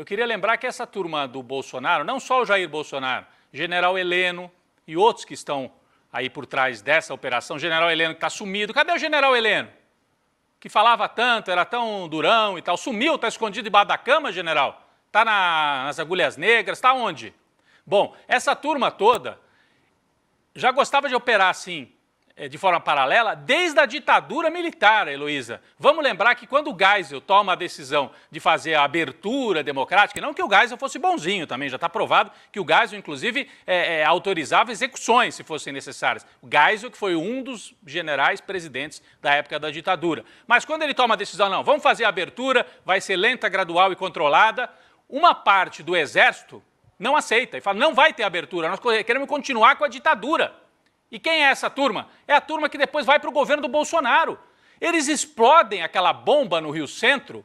Eu queria lembrar que essa turma do Bolsonaro, não só o Jair Bolsonaro, General Heleno e outros que estão aí por trás dessa operação, General Heleno que está sumido. Cadê o General Heleno? Que falava tanto, era tão durão e tal. Sumiu, está escondido debaixo da cama, general? Está na, nas agulhas negras, está onde? Bom, essa turma toda já gostava de operar assim, eh, de forma paralela desde a ditadura militar, Heloísa. Vamos lembrar que quando o Geisel toma a decisão de fazer a abertura democrática, não que o Geisel fosse bonzinho também, já está provado que o Geisel, inclusive, é, é, autorizava execuções se fossem necessárias. O Geisel, que foi um dos generais presidentes da época da ditadura. Mas quando ele toma a decisão, não, vamos fazer a abertura, vai ser lenta, gradual e controlada, uma parte do exército não aceita e fala, não vai ter abertura, nós queremos continuar com a ditadura. E quem é essa turma? É a turma que depois vai para o governo do Bolsonaro. Eles explodem aquela bomba no Rio Centro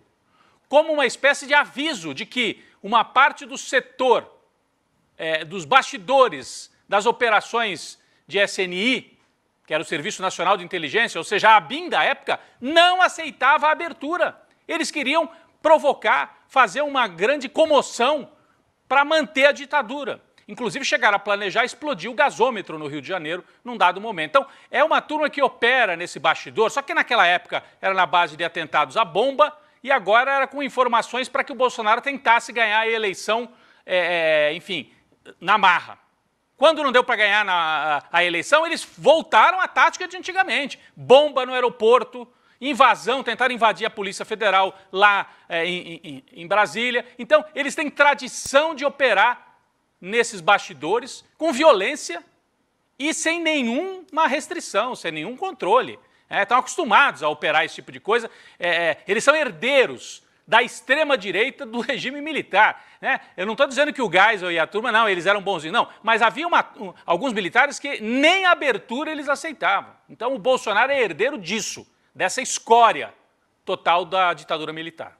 como uma espécie de aviso de que uma parte do setor, é, dos bastidores das operações de SNI, que era o Serviço Nacional de Inteligência, ou seja, a ABIN da época, não aceitava a abertura. Eles queriam provocar, fazer uma grande comoção para manter a ditadura. Inclusive, chegaram a planejar explodir o gasômetro no Rio de Janeiro num dado momento. Então, é uma turma que opera nesse bastidor, só que naquela época era na base de atentados à bomba e agora era com informações para que o Bolsonaro tentasse ganhar a eleição, é, é enfim, na marra. Quando não deu para ganhar na, a, a eleição, eles voltaram à tática de antigamente: bomba no aeroporto, invasão, tentaram invadir a Polícia Federal lá é, em, em, em Brasília. Então, eles têm tradição de operar nesses bastidores com violência e sem nenhuma restrição, sem nenhum controle. É, estão acostumados a operar esse tipo de coisa. É, é eles são herdeiros da extrema-direita do regime militar. Né? Eu não estou dizendo que o Geisel e a turma, não, eles eram bonzinhos, não. Mas havia uma, um, alguns militares que nem abertura eles aceitavam. Então o Bolsonaro é herdeiro disso, dessa escória total da ditadura militar.